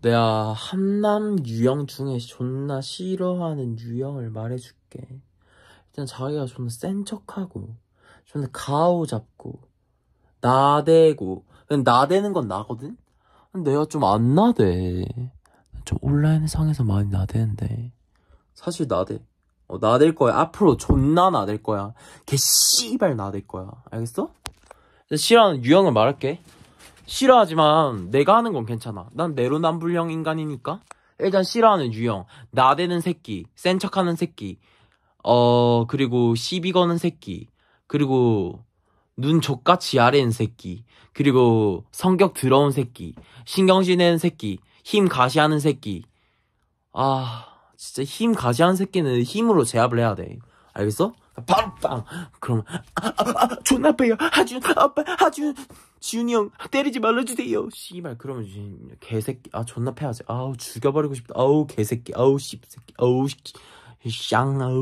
내가 한남 유형 중에 존나 싫어하는 유형을 말해줄게. 일단 자기가 존나 센 척하고, 존나 가오 잡고, 나대고. 나대는 건 나거든? 근데 내가 좀 안 나대. 좀 온라인상에서 많이 나대는데. 사실 나대. 어, 나댈 거야. 앞으로 존나 나댈 거야. 개 씨발 나댈 거야. 알겠어? 싫어하는 유형을 말할게. 싫어하지만 내가 하는 건 괜찮아. 난 내로남불형 인간이니까. 일단 싫어하는 유형, 나대는 새끼, 센 척하는 새끼, 어 그리고 시비 거는 새끼, 그리고 눈 족같이 아래는 새끼, 그리고 성격 드러운 새끼, 신경질 내는 새끼, 힘 가시하는 새끼. 아 진짜 힘 가시하는 새끼는 힘으로 제압을 해야 돼. 알겠어? 바로 빵. 그럼 아, 아, 아, 존나 빼요. 하준 아빠 하준 지훈이 형 때리지 말아주세요. 씨발 그러면 개새끼 아 존나 패하지. 아우 죽여버리고 싶다. 아우 개새끼 아우 씹새끼 아우 쌍 아우.